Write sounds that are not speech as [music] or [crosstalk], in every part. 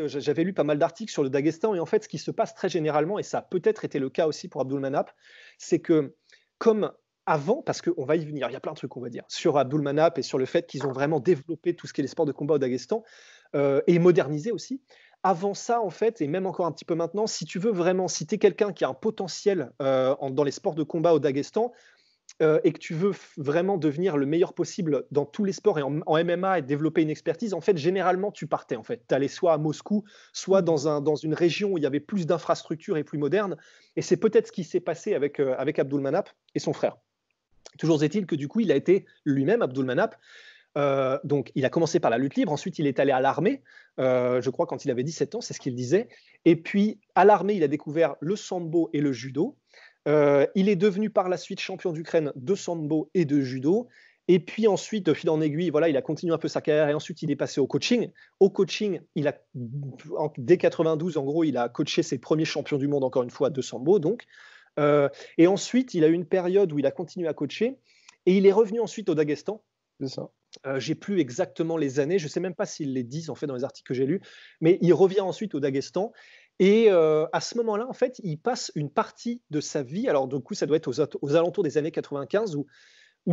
Euh, j'avais lu pas mal d'articles sur le Dagestan et en fait, ce qui se passe très généralement, et ça a peut-être été le cas aussi pour Abdulmanap, c'est que comme avant, parce qu'on va y venir, il y a plein de trucs on va dire, sur Abdulmanap et sur le fait qu'ils ont vraiment développé tout ce qui est les sports de combat au Dagestan euh, et modernisé aussi. Avant ça, en fait, et même encore un petit peu maintenant, si tu veux vraiment, citer quelqu'un qui a un potentiel euh, dans les sports de combat au Dagestan euh, et que tu veux vraiment devenir le meilleur possible dans tous les sports et en, MMA et développer une expertise, en fait, généralement, tu partais. En fait, tu allais soit à Moscou, soit mmh. dans, une région où il y avait plus d'infrastructures et plus moderne. Et c'est peut-être ce qui s'est passé avec, euh, Abdulmanap et son frère. Toujours est-il que du coup, il a été lui-même, Abdulmanap, euh, donc, il a commencé par la lutte libre, ensuite il est allé à l'armée, je crois quand il avait 17 ans, c'est ce qu'il disait. Et puis, à l'armée, il a découvert le sambo et le judo. Euh, il est devenu par la suite champion d'Ukraine de sambo et de judo. Et puis ensuite, fil en aiguille, voilà, il a continué un peu sa carrière et ensuite il est passé au coaching. Au coaching, il a, dès 92, en gros, il a coaché ses premiers champions du monde, encore une fois, de sambo. Donc. Euh, et ensuite, il a eu une période où il a continué à coacher et il est revenu ensuite au Daghestan. C'est ça. Euh, j'ai plus exactement les années, je ne sais même pas s'ils les disent en fait dans les articles que j'ai lus, mais il revient ensuite au Daghestan et euh, à ce moment-là, en fait, il passe une partie de sa vie, alors du coup, ça doit être aux, alentours des années 95, où,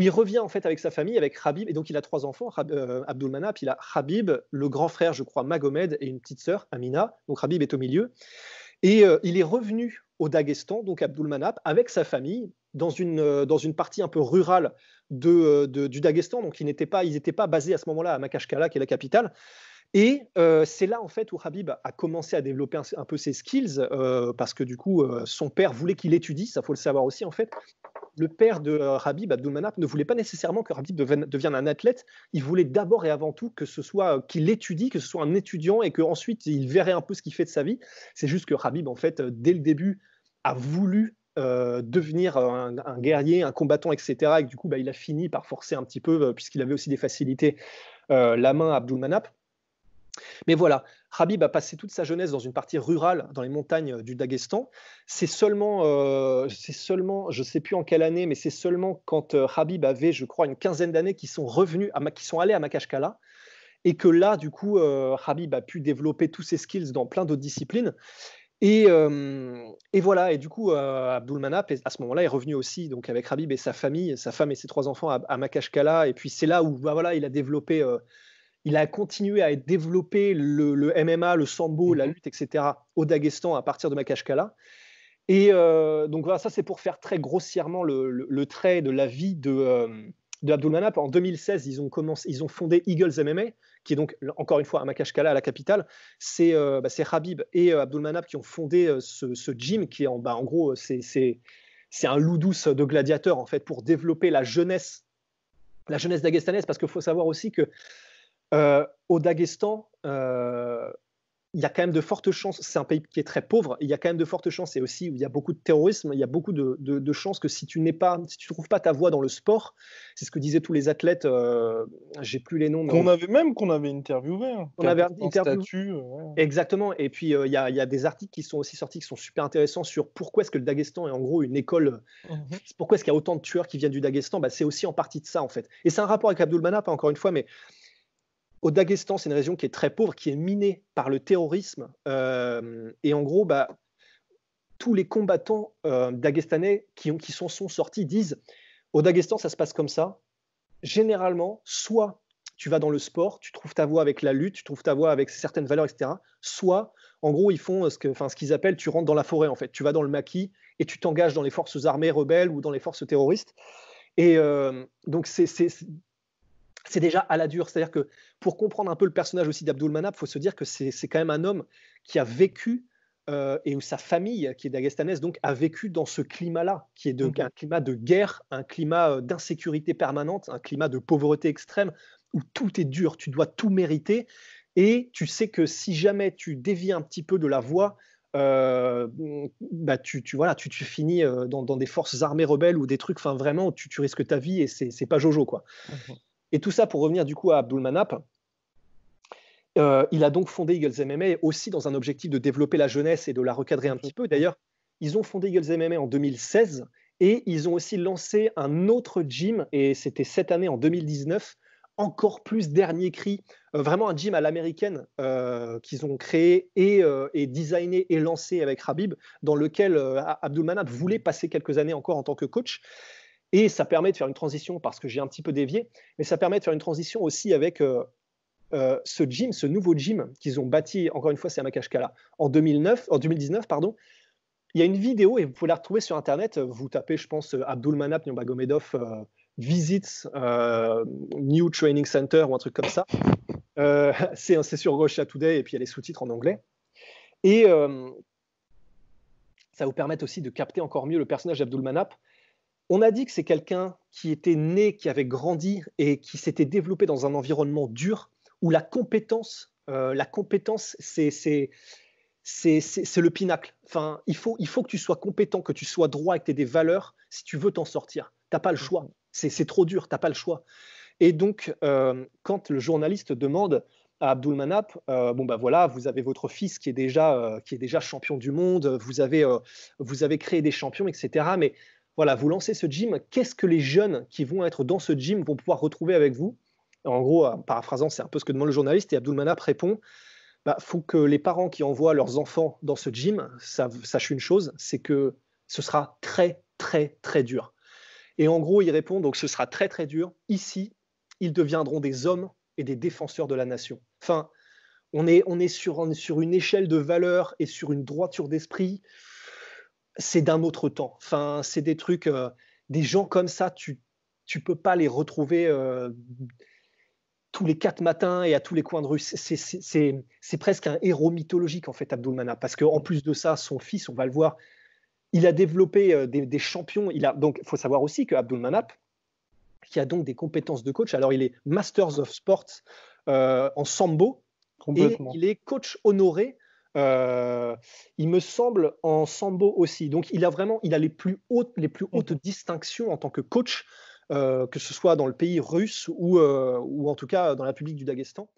il revient en fait avec sa famille, avec Habib, et donc il a trois enfants, euh, Abdulmanap, il a Habib, le grand frère, je crois, Magomed, et une petite sœur, Amina, donc Habib est au milieu. Et euh, il est revenu au Daguestan, donc Abdulmanap, avec sa famille, dans une, dans une partie un peu rurale du Daguestan, donc ils n'étaient pas, ils pas basés à ce moment-là à Makashkala, qui est la capitale. Et euh, c'est là en fait où Habib a commencé à développer un, peu ses skills euh, parce que du coup euh, son père voulait qu'il étudie, ça faut le savoir aussi en fait. Le père de Habib Abdulmanap ne voulait pas nécessairement que Habib devienne, un athlète, il voulait d'abord et avant tout que ce soit qu'il étudie, que ce soit un étudiant et qu'ensuite il verrait un peu ce qu'il fait de sa vie. C'est juste que Habib en fait dès le début a voulu devenir un, guerrier, un combattant, etc. Et du coup, bah, il a fini par forcer un petit peu, puisqu'il avait aussi des facilités, la main à mais voilà, Habib a passé toute sa jeunesse dans une partie rurale, dans les montagnes du Daghestan. C'est seulement, euh, c'est seulement, je ne sais plus en quelle année, mais c'est seulement quand euh, Habib avait, je crois, une quinzaine d'années, qu'ils sont revenus, à, qui sont allés à Makashkala, et que là, du coup, euh, Habib a pu développer tous ses skills dans plein d'autres disciplines. Et, euh, voilà, et du coup, Abdulmanap, à ce moment-là, est revenu aussi donc avec Habib et sa famille, sa femme et ses trois enfants à, Makashkala. Et puis c'est là où bah voilà, il a développé il a continué à développer le, le MMA, le sambo, la mhm. lutte, etc. au Daguestan à partir de Makashkala. Et euh, donc voilà, ça c'est pour faire très grossièrement le, trait de la vie de, euh, Abdulmanap. En 2016, ils ont, ils ont fondé Eagles MMA, qui est donc encore une fois à Makashkala, à la capitale. C'est euh, bah, Habib et euh, Abdulmanap qui ont fondé ce, gym qui est en, bah, en gros, c'est un loup douce de gladiateurs en fait pour développer la jeunesse la jeunesse d'Agestanaise, parce qu'il faut savoir aussi que euh, au Daghestan, euh, il y a quand même de fortes chances, c'est un pays qui est très pauvre, il y a quand même de fortes chances, et aussi il y a beaucoup de terrorisme, il y a beaucoup de, chances que si tu n'es pas, si tu trouves pas ta voie dans le sport, c'est ce que disaient tous les athlètes, euh, j'ai plus les noms. Qu'on avait même qu'on avait interviewé. Hein. on avait interviewé. Exactement, et puis il y, a, des articles qui sont aussi sortis qui sont super intéressants sur pourquoi est-ce que le Daghestan est en gros une école, mhm. pourquoi est-ce qu'il y a autant de tueurs qui viennent du Daghestan, bah, c'est aussi en partie de ça en fait. Et c'est un rapport avec Abdul hein, encore une fois, mais au Daguestan, c'est une région qui est très pauvre, qui est minée par le terrorisme. Euh, et en gros, bah, tous les combattants euh, daguestanais qui, ont, sont, sortis disent au Daguestan, ça se passe comme ça. Généralement, soit tu vas dans le sport, tu trouves ta voie avec la lutte, tu trouves ta voie avec certaines valeurs, etc. Soit, en gros, ils font euh, ce qu'ils appellent tu rentres dans la forêt, en fait. Tu vas dans le maquis et tu t'engages dans les forces armées rebelles ou dans les forces terroristes. Et donc, c'est c'est déjà à la dure. C'est-à-dire que pour comprendre un peu le personnage aussi d'Abdul Manap, il faut se dire que c'est quand même un homme qui a vécu euh, et où sa famille, qui est d'Agestanès, donc a vécu dans ce climat-là, qui est donc mm-hmm. un climat de guerre, un climat euh, d'insécurité permanente, un climat de pauvreté extrême, où tout est dur, tu dois tout mériter. Et tu sais que si jamais tu dévies un petit peu de la voie, euh, bah tu, tu, voilà, tu, tu finis dans, des forces armées rebelles ou des trucs, enfin vraiment, tu, tu risques ta vie et c'est pas Jojo quoi. Mm-hmm. Et tout ça pour revenir du coup à Abdulmanap. Euh, il a donc fondé Eagles MMA aussi dans un objectif de développer la jeunesse et de la recadrer un petit peu. D'ailleurs, ils ont fondé Eagles MMA en 2016 et ils ont aussi lancé un autre gym, et c'était cette année en 2019, encore plus dernier cri, euh, vraiment un gym à l'américaine euh, qu'ils ont créé et, et, designé et lancé avec Habib, dans lequel Abdulmanap voulait passer quelques années encore en tant que coach. Et ça permet de faire une transition, parce que j'ai un petit peu dévié, mais ça permet de faire une transition aussi avec euh, euh, ce gym, ce nouveau gym qu'ils ont bâti, encore une fois, c'est à Makashkala, en, 2009, en 2019. Pardon. Il y a une vidéo, et vous pouvez la retrouver sur Internet, vous tapez, je pense, euh, Abdulmanap Nyombagomedov visits New Training Center ou un truc comme ça. [laughs] c'est sur Russia Today, et puis il y a les sous-titres en anglais. Et ça vous permet aussi de capter encore mieux le personnage d'Abdulmanap on a dit que c'est quelqu'un qui était né, qui avait grandi et qui s'était développé dans un environnement dur où la compétence, euh, la compétence, c'est le pinacle. Enfin, il faut, il faut que tu sois compétent, que tu sois droit, et que tu aies des valeurs si tu veux t'en sortir. T'as pas le choix. C'est trop dur. T'as pas le choix. Et donc, euh, quand le journaliste demande à Abdulmanap, euh, bon bah voilà, vous avez votre fils qui est déjà, euh, qui est déjà champion du monde, vous avez, vous avez créé des champions, etc. Mais voilà, vous lancez ce gym, qu'est-ce que les jeunes qui vont être dans ce gym vont pouvoir retrouver avec vous En gros, paraphrasant, c'est un peu ce que demande le journaliste, et Abdulmanap répond, bah, faut que les parents qui envoient leurs enfants dans ce gym sachent une chose, c'est que ce sera très, très, très dur. Et en gros, il répond, donc ce sera très, très dur. Ici, ils deviendront des hommes et des défenseurs de la nation. Enfin, on est, on est sur, sur une échelle de valeurs et sur une droiture d'esprit c'est d'un autre temps. Enfin, c'est des trucs, euh, des gens comme ça, tu ne peux pas les retrouver euh, tous les quatre matins et à tous les coins de rue. C'est presque un héros mythologique en fait, Abdulmanap. parce qu'en plus de ça, son fils, on va le voir, il a développé euh, des, champions. Il a donc, faut savoir aussi que Abdulmanap, qui a donc des compétences de coach, alors il est Masters of Sports en sambo et il est coach honoré euh, il me semble en sambo aussi. Donc il a vraiment, il a les plus hautes, les plus hautes mhm. distinctions en tant que coach, euh, que ce soit dans le pays russe euh, ou, en tout cas dans la République du Daghestan.